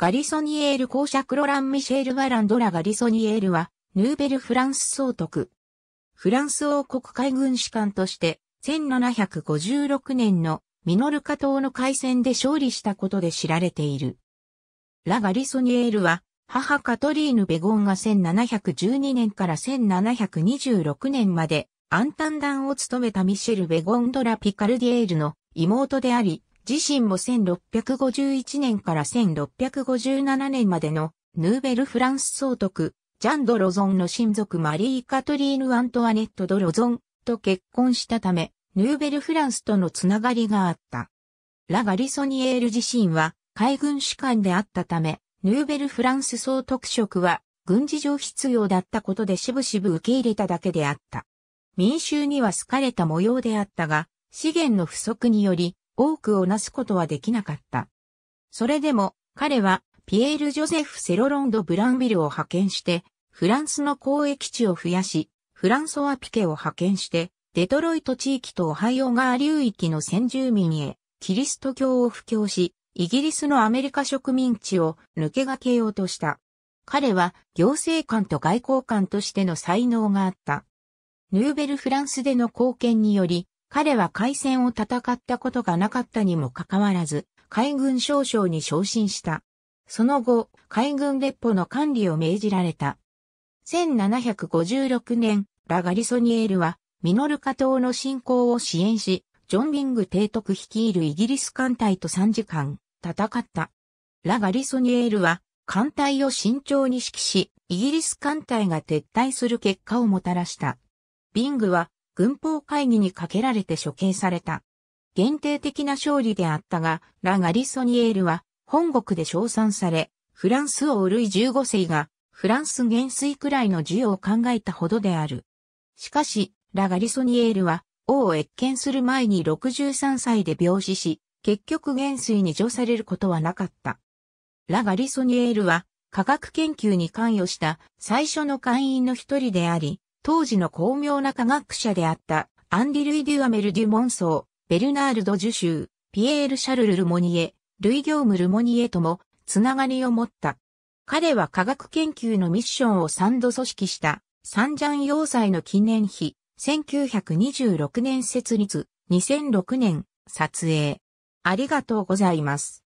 ガリソニエール公爵ロラン・ミシェール・ワランドラ・ガリソニエールは、ヌーベル・フランス総督。フランス王国海軍士官として、1756年のミノルカ島の海戦で勝利したことで知られている。ラ・ガリソニエールは、母カトリーヌ・ベゴンが1712年から1726年まで、アンタンダンを務めたミシェル・ベゴンドラ・ピカルディエールの妹であり、自身も1651年から1657年までのヌーベルフランス総督、ジャン・ド・ロゾンの親族マリー・カトリーヌ・アントワネット・ド・ロゾンと結婚したため、ヌーベルフランスとのつながりがあった。ラ・ガリソニエール自身は海軍士官であったため、ヌーベルフランス総督職は軍事上必要だったことでしぶしぶ受け入れただけであった。民衆には好かれた模様であったが、資源の不足により、多くをなすことはできなかった。それでも、彼は、ピエール・ジョゼフ・セロロンド・ブランビルを派遣して、フランスの交易地を増やし、フランソワ・ピケを派遣して、デトロイト地域とオハイオ川流域の先住民へ、キリスト教を布教し、イギリスのアメリカ植民地を抜け駆けようとした。彼は行政官と外交官としての才能があった。ヌーベルフランスでの貢献により、彼は海戦を戦ったことがなかったにもかかわらず、海軍少将に昇進した。その後、海軍列歩の管理を命じられた。1756年、ラガリソニエールは、ミノルカ島の侵攻を支援し、ジョン・ビング提督率いるイギリス艦隊と3時間戦った。ラガリソニエールは艦隊を慎重に指揮し、イギリス艦隊が撤退する結果をもたらした。ビングは軍法会議にかけられて処刑された。限定的な勝利であったが、ラ・ガリソニエールは本国で称賛され、フランス王ルイ15世がフランス元帥くらいの授与を考えたほどである。しかし、ラ・ガリソニエールは王を越見する前に63歳で病死し、結局元帥に除されることはなかった。ラ・ガリソニエールは科学研究に関与した最初の会員の一人であり、当時の巧妙な科学者であったアンディ・ルイ・デュアメル・デュ・モンソー、ベルナールド・ジュシュー、ピエール・シャルル・ルモニエ、ルイ・ギョーム・ルモニエともつながりを持った。彼は科学研究のミッションを3度組織したサンジャン要塞の記念碑、1926年設立、2006年撮影。ありがとうございます。